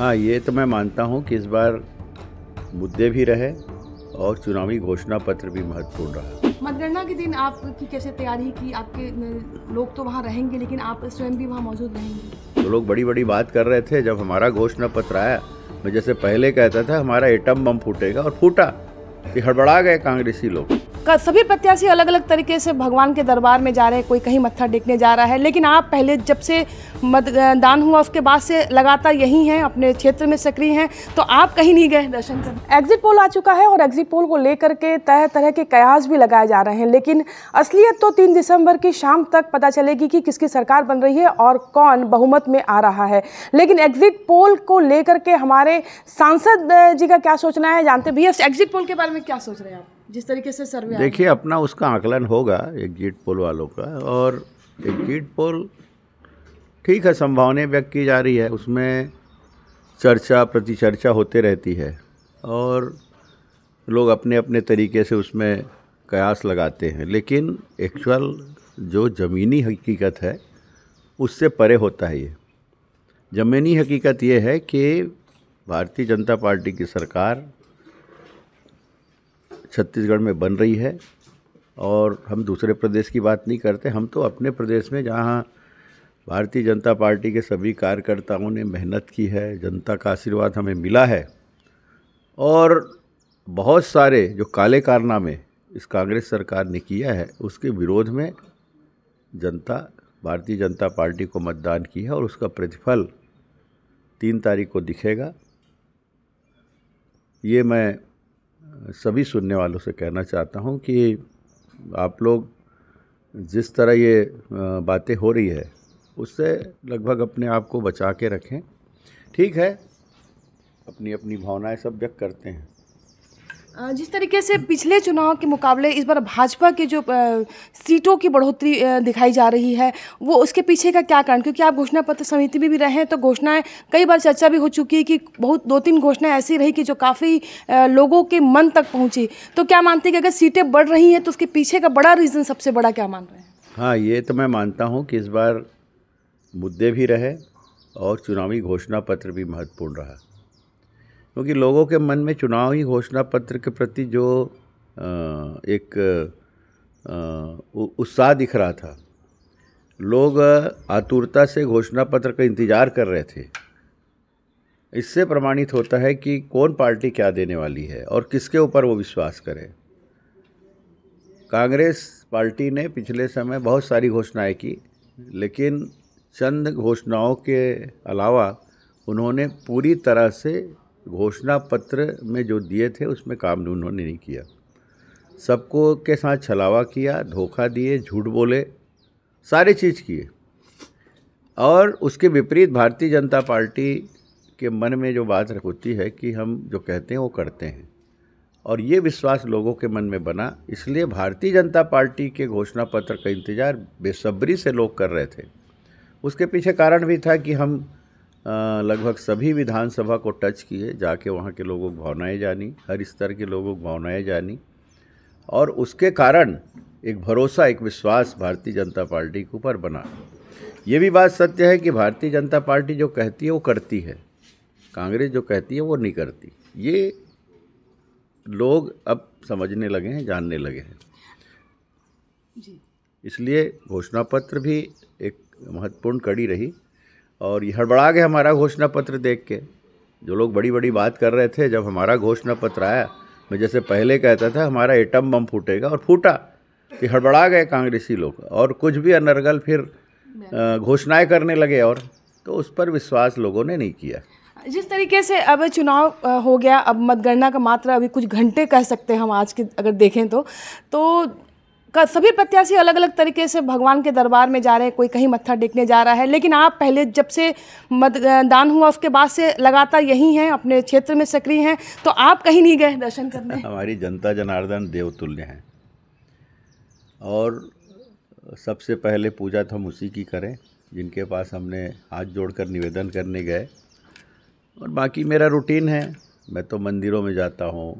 हाँ ये तो मैं मानता हूँ कि इस बार मुद्दे भी रहे और चुनावी घोषणा पत्र भी महत्वपूर्ण रहा मतगणना के दिन आपकी कैसे तैयारी की आपके लोग तो वहाँ रहेंगे लेकिन आप स्वयं भी वहाँ मौजूद रहेंगे तो लोग बड़ी बड़ी बात कर रहे थे जब हमारा घोषणा पत्र आया मैं जैसे पहले कहता था हमारा एटम बम फूटेगा और फूटा ये हड़बड़ा गए कांग्रेसी लोग सभी प्रत्याशी अलग अलग तरीके से भगवान के दरबार में जा रहे हैं कोई कहीं मत्था टेकने जा रहा है लेकिन आप पहले जब से मतदान हुआ उसके बाद से लगातार यही हैं अपने क्षेत्र में सक्रिय हैं तो आप कहीं नहीं गए दर्शन करने एग्जिट पोल आ चुका है और एग्जिट पोल को लेकर के तरह तरह के कयास भी लगाए जा रहे हैं लेकिन असलियत तो तीन दिसंबर की शाम तक पता चलेगी कि किसकी सरकार बन रही है और कौन बहुमत में आ रहा है लेकिन एग्जिट पोल को लेकर के हमारे सांसद जी का क्या सोचना है जानते भैया एग्जिट पोल के बारे में क्या सोच रहे हैं आप जिस तरीके से सर्वे देखिए अपना उसका आकलन होगा एग्जिट पोल वालों का और एग्जिट पोल ठीक है संभावनाएं व्यक्त की जा रही है उसमें चर्चा प्रतिचर्चा होते रहती है और लोग अपने अपने तरीके से उसमें कयास लगाते हैं लेकिन एक्चुअल जो ज़मीनी हकीकत है उससे परे होता है ये ज़मीनी हकीकत ये है कि भारतीय जनता पार्टी की सरकार छत्तीसगढ़ में बन रही है और हम दूसरे प्रदेश की बात नहीं करते हम तो अपने प्रदेश में जहाँ भारतीय जनता पार्टी के सभी कार्यकर्ताओं ने मेहनत की है जनता का आशीर्वाद हमें मिला है और बहुत सारे जो काले कारनामे इस कांग्रेस सरकार ने किया है उसके विरोध में जनता भारतीय जनता पार्टी को मतदान की है और उसका प्रतिफल तीन तारीख को दिखेगा ये मैं सभी सुनने वालों से कहना चाहता हूँ कि आप लोग जिस तरह ये बातें हो रही है उससे लगभग अपने आप को बचा के रखें ठीक है अपनी अपनी भावनाएं सब व्यक्त करते हैं जिस तरीके से पिछले चुनाव के मुकाबले इस बार भाजपा के जो सीटों की बढ़ोतरी दिखाई जा रही है वो उसके पीछे का क्या कारण क्योंकि आप घोषणा पत्र समिति में भी, रहे हैं तो घोषणाएं कई बार चर्चा भी हो चुकी है कि बहुत दो तीन घोषणाएं ऐसी रही कि जो काफ़ी लोगों के मन तक पहुंची तो क्या मानते हैं कि अगर सीटें बढ़ रही हैं तो उसके पीछे का बड़ा रीज़न सबसे बड़ा क्या मान रहे हैं हाँ ये तो मैं मानता हूँ कि इस बार मुद्दे भी रहे और चुनावी घोषणा पत्र भी महत्वपूर्ण रहा क्योंकि लोगों के मन में चुनावी घोषणा पत्र के प्रति जो एक उत्साह दिख रहा था लोग आतुरता से घोषणा पत्र का इंतज़ार कर रहे थे इससे प्रमाणित होता है कि कौन पार्टी क्या देने वाली है और किसके ऊपर वो विश्वास करे कांग्रेस पार्टी ने पिछले समय बहुत सारी घोषणाएं की लेकिन चंद घोषणाओं के अलावा उन्होंने पूरी तरह से घोषणा पत्र में जो दिए थे उसमें काम उन्होंने नहीं किया सबको के साथ छलावा किया धोखा दिए झूठ बोले सारे चीज़ किए और उसके विपरीत भारतीय जनता पार्टी के मन में जो बात होती है कि हम जो कहते हैं वो करते हैं और ये विश्वास लोगों के मन में बना इसलिए भारतीय जनता पार्टी के घोषणा पत्र का इंतज़ार बेसब्री से लोग कर रहे थे उसके पीछे कारण भी था कि हम लगभग सभी विधानसभा को टच किए जाके वहाँ के लोगों को भावनाएँ जानी हर स्तर के लोगों को भावनाएँ जानी और उसके कारण एक भरोसा एक विश्वास भारतीय जनता पार्टी के ऊपर बना ये भी बात सत्य है कि भारतीय जनता पार्टी जो कहती है वो करती है कांग्रेस जो कहती है वो नहीं करती ये लोग अब समझने लगे हैं जानने लगे हैं इसलिए घोषणा पत्र भी एक महत्वपूर्ण कड़ी रही और ये हड़बड़ा गए हमारा घोषणा पत्र देख के जो लोग बड़ी बड़ी बात कर रहे थे जब हमारा घोषणा पत्र आया मैं जैसे पहले कहता था हमारा एटम बम फूटेगा और फूटा कि हड़बड़ा गए कांग्रेसी लोग और कुछ भी अनर्गल फिर घोषणाएं करने लगे और तो उस पर विश्वास लोगों ने नहीं किया जिस तरीके से अब चुनाव हो गया अब मतगणना का मात्रा अभी कुछ घंटे कह सकते हैं हम आज के अगर देखें तो तो का सभी प्रत्याशी अलग अलग तरीके से भगवान के दरबार में जा रहे हैं कोई कहीं मत्था टेकने जा रहा है लेकिन आप पहले जब से मतदान हुआ उसके बाद से लगातार यही हैं अपने क्षेत्र में सक्रिय हैं तो आप कहीं नहीं गए दर्शन करने हमारी जनता जनार्दन देवतुल्य हैं और सबसे पहले पूजा तो हम उसी की करें जिनके पास हमने हाथ जोड़कर निवेदन करने गए और बाकी मेरा रूटीन है मैं तो मंदिरों में जाता हूँ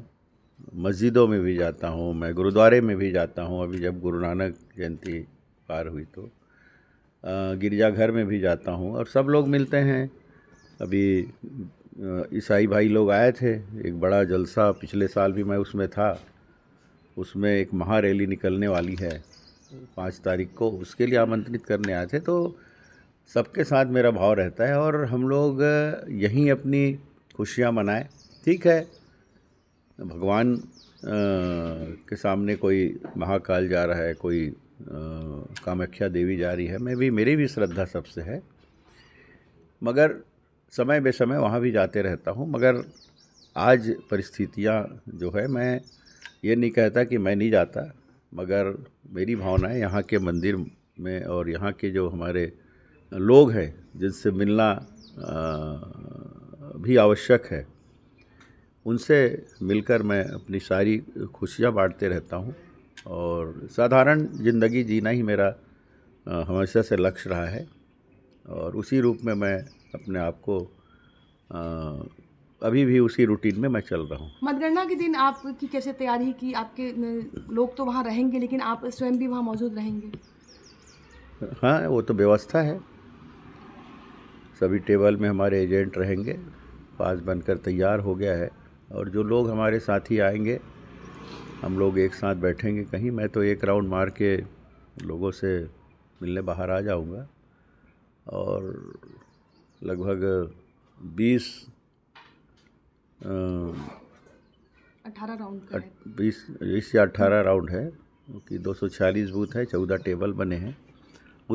मस्जिदों में भी जाता हूँ मैं गुरुद्वारे में भी जाता हूँ अभी जब गुरु नानक जयंती पार हुई तो गिरजाघर में भी जाता हूँ और सब लोग मिलते हैं अभी ईसाई भाई लोग आए थे एक बड़ा जलसा पिछले साल भी मैं उसमें था उसमें एक महारैली निकलने वाली है पाँच तारीख को उसके लिए आमंत्रित करने आए थे तो सबके साथ मेरा भाव रहता है और हम लोग यहीं अपनी खुशियाँ मनाएं ठीक है भगवान के सामने कोई महाकाल जा रहा है कोई कामाख्या देवी जा रही है मैं भी मेरी भी श्रद्धा सबसे है मगर समय बेसमय वहाँ भी जाते रहता हूँ मगर आज परिस्थितियाँ जो है मैं ये नहीं कहता कि मैं नहीं जाता मगर मेरी भावना है यहाँ के मंदिर में और यहाँ के जो हमारे लोग हैं जिनसे मिलना भी आवश्यक है उनसे मिलकर मैं अपनी सारी खुशियाँ बाँटते रहता हूँ और साधारण ज़िंदगी जीना ही मेरा हमेशा से लक्ष्य रहा है और उसी रूप में मैं अपने आप को अभी भी उसी रूटीन में मैं चल रहा हूँ मतगणना के दिन आपकी कैसे तैयारी की आपके लोग तो वहाँ रहेंगे लेकिन आप स्वयं भी वहाँ मौजूद रहेंगे हाँ वो तो व्यवस्था है सभी टेबल में हमारे एजेंट रहेंगे पास बनकर तैयार हो गया है और जो लोग हमारे साथी आएंगे हम लोग एक साथ बैठेंगे कहीं मैं तो एक राउंड मार के लोगों से मिलने बाहर आ जाऊंगा और लगभग बीस अठारह राउंड बीस बीस या अठारह राउंड है कि दो सौ छियालीस बूथ है चौदह टेबल बने हैं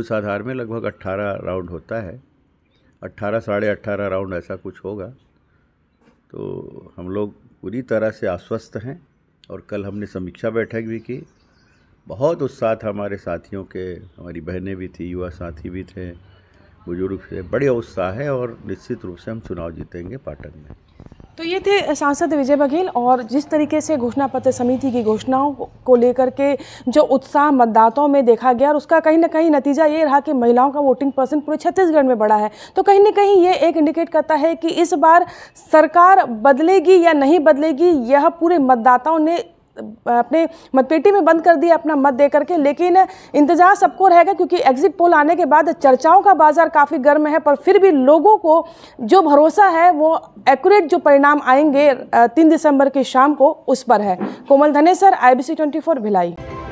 उस आधार में लगभग अट्ठारह राउंड होता है अट्ठारह साढ़े अट्ठारह राउंड ऐसा कुछ होगा तो हम लोग पूरी तरह से आश्वस्त हैं और कल हमने समीक्षा बैठक भी की बहुत उत्साह था हमारे साथियों के हमारी बहनें भी थी युवा साथी भी थे बुजुर्ग से बड़े उत्साह है और निश्चित रूप से हम चुनाव जीतेंगे पाठक में तो ये थे सांसद विजय बघेल और जिस तरीके से घोषणा पत्र समिति की घोषणाओं को लेकर के जो उत्साह मतदाताओं में देखा गया और उसका कहीं ना कहीं नतीजा ये रहा कि महिलाओं का वोटिंग परसेंट पूरे छत्तीसगढ़ में बढ़ा है तो कहीं ना कहीं ये एक इंडिकेट करता है कि इस बार सरकार बदलेगी या नहीं बदलेगी यह पूरे मतदाताओं ने अपने मतपेटी में बंद कर दिया अपना मत दे करके लेकिन इंतजार सबको रहेगा क्योंकि एग्जिट पोल आने के बाद चर्चाओं का बाजार काफ़ी गर्म है पर फिर भी लोगों को जो भरोसा है वो एक्यूरेट जो परिणाम आएंगे तीन दिसंबर की शाम को उस पर है Komal Dhane sir I B C Bhilai